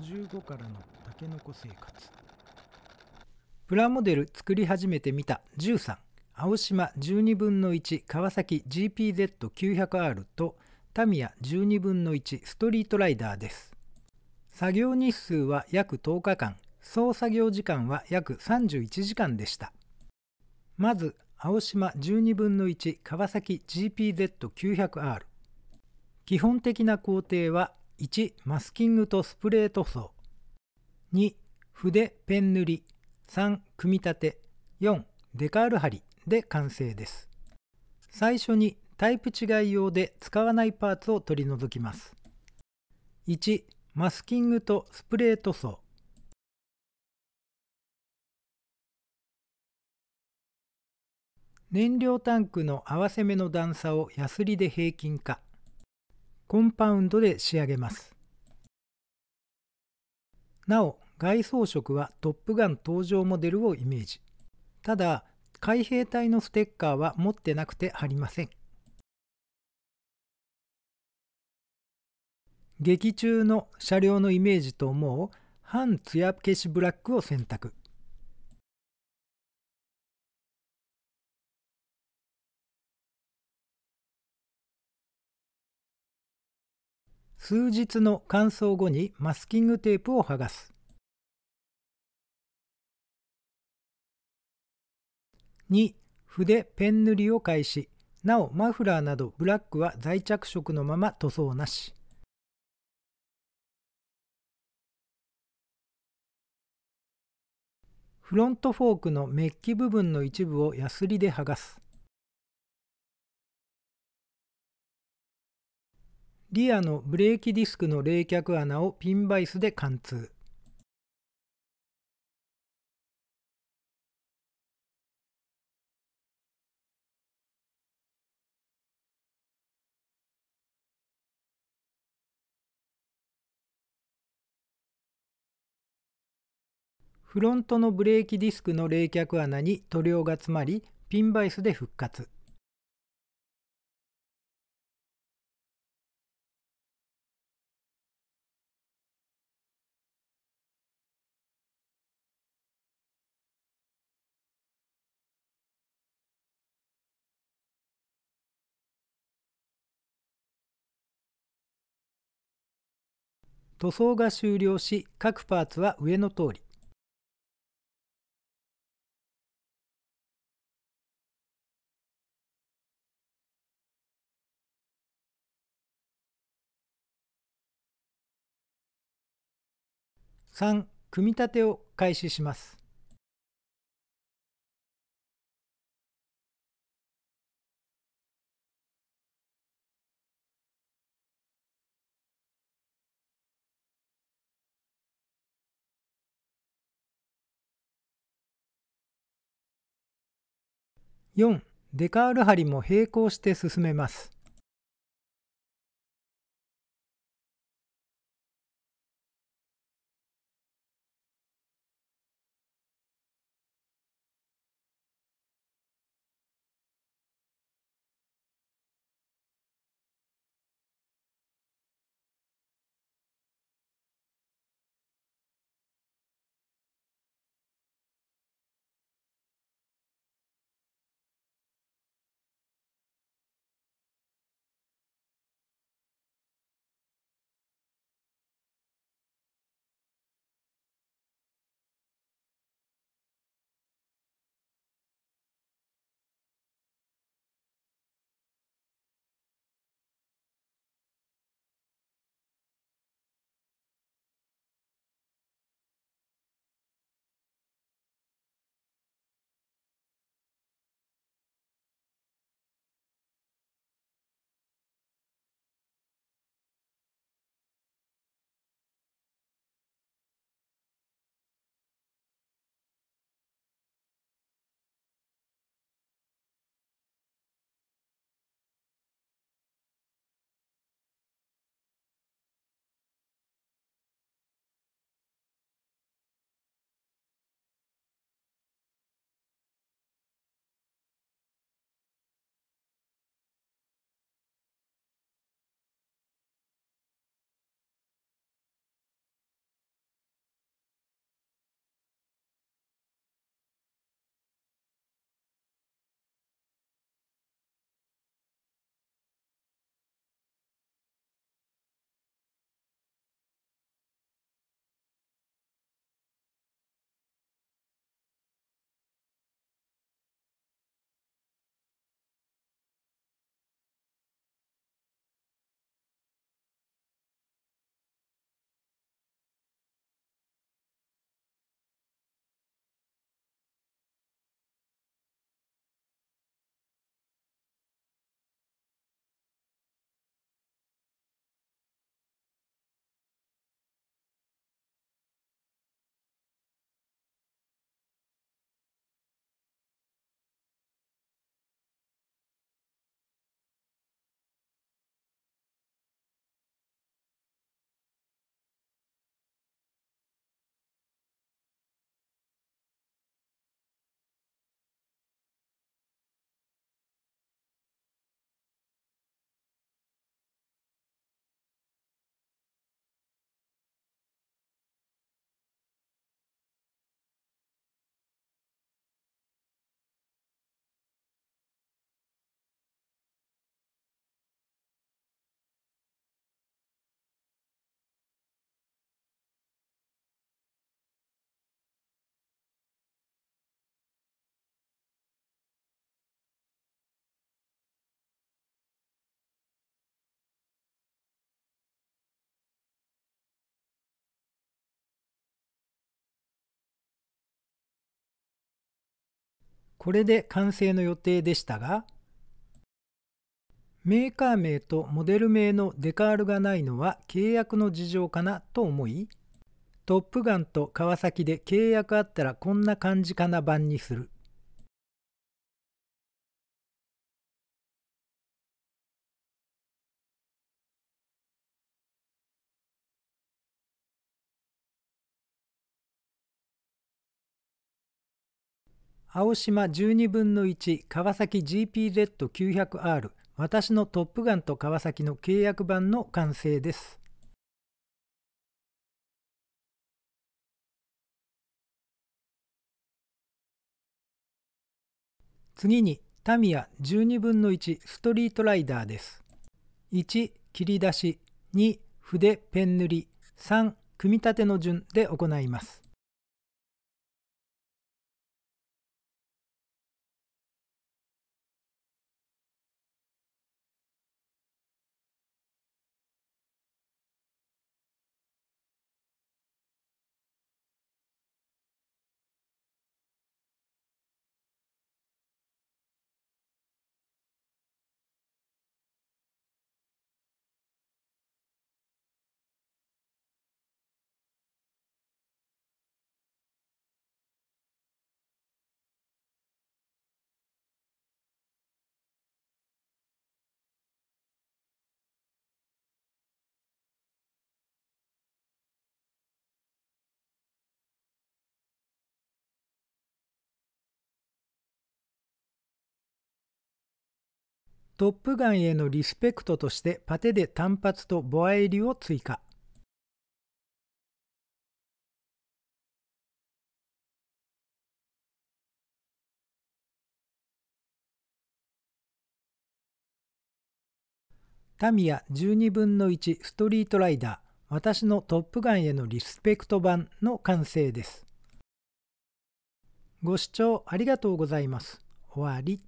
55からのたけのこ生活プラモデル作り始めてみた13青島12分の1川崎 GPZ900R とタミヤ12分の1ストリートライダーです作業日数は約10日間総作業時間は約31時間でしたまず青島12分の1川崎 GPZ900R 基本的な工程は1マスキングとスプレー塗装2筆ペン塗り3組み立て4デカール貼りで完成です最初にタイプ違い用で使わないパーツを取り除きます1マスキングとスプレー塗装燃料タンクの合わせ目の段差をヤスリで平均化コンパウンドで仕上げますなお外装色はトップガン登場モデルをイメージただ海兵隊のステッカーは持ってなくて貼りません劇中の車両のイメージと思う半艶消しブラックを選択数日の乾燥後にマスキングテープを剥がす。2筆ペン塗りを開始なおマフラーなどブラックは在着色のまま塗装なしフロントフォークのメッキ部分の一部をヤスリで剥がすリアのブレーキディスクの冷却穴をピンバイスで貫通。フロントのブレーキディスクの冷却穴に塗料が詰まりピンバイスで復活。塗装が終了し各パーツは上の通り3組み立てを開始します4デカール針も並行して進めますこれで完成の予定でしたがメーカー名とモデル名のデカールがないのは契約の事情かなと思い「トップガン」と「川崎」で契約あったらこんな感じかな版にする青島12分の1川崎 GP レッド 900R 私のトップガンと川崎の契約版の完成です。次にタミヤ12分の1ストリートライダーです。1切り出し2筆ペン塗り3組み立ての順で行います。トップガンへのリスペクトとしてパテで単発とボア襟を追加。タミヤ12分の1ストリートライダー私のトップガンへのリスペクト版の完成です。ご視聴ありがとうございます。終わり。